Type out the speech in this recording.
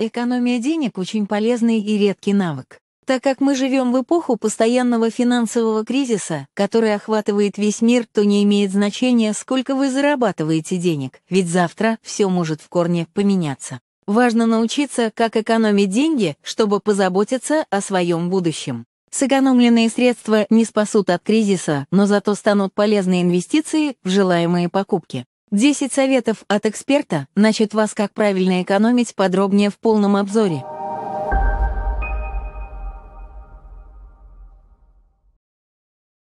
Экономия денег – очень полезный и редкий навык. Так как мы живем в эпоху постоянного финансового кризиса, который охватывает весь мир, то не имеет значения, сколько вы зарабатываете денег, ведь завтра все может в корне поменяться. Важно научиться, как экономить деньги, чтобы позаботиться о своем будущем. Сэкономленные средства не спасут от кризиса, но зато станут полезной инвестиции в желаемые покупки. 10 советов от эксперта насчет вас, как правильно экономить, подробнее в полном обзоре.